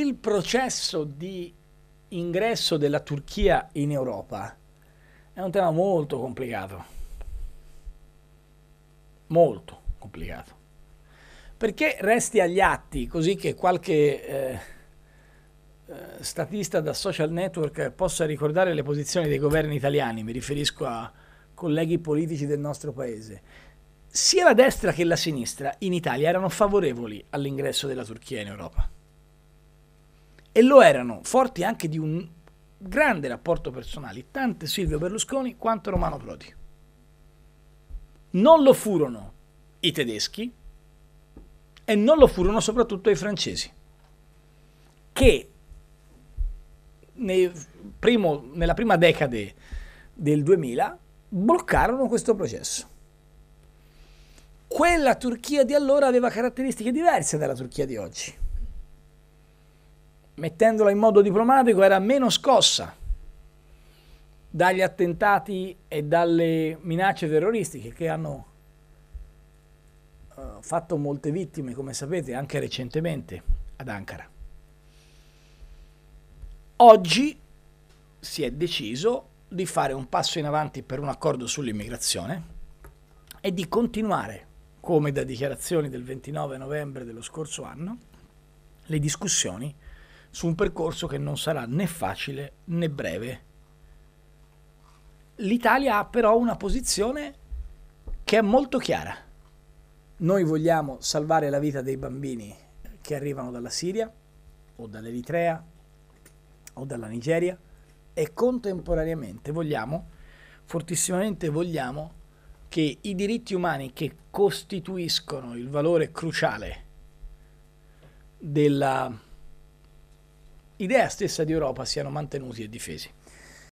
il processo di ingresso della Turchia in Europa è un tema molto complicato. Molto complicato. Perché resti agli atti, così che qualche eh, eh, statista da social network possa ricordare le posizioni dei governi italiani, mi riferisco a colleghi politici del nostro paese. Sia la destra che la sinistra in Italia erano favorevoli all'ingresso della Turchia in Europa e lo erano forti anche di un grande rapporto personale, tanto Silvio Berlusconi quanto Romano Prodi. Non lo furono i tedeschi e non lo furono soprattutto i francesi, che nel primo, nella prima decade del 2000 bloccarono questo processo. Quella Turchia di allora aveva caratteristiche diverse dalla Turchia di oggi mettendola in modo diplomatico, era meno scossa dagli attentati e dalle minacce terroristiche che hanno uh, fatto molte vittime, come sapete, anche recentemente ad Ankara. Oggi si è deciso di fare un passo in avanti per un accordo sull'immigrazione e di continuare, come da dichiarazioni del 29 novembre dello scorso anno, le discussioni su un percorso che non sarà né facile né breve. L'Italia ha però una posizione che è molto chiara. Noi vogliamo salvare la vita dei bambini che arrivano dalla Siria o dall'Eritrea o dalla Nigeria e contemporaneamente vogliamo, fortissimamente vogliamo, che i diritti umani che costituiscono il valore cruciale della idea stessa di Europa siano mantenuti e difesi.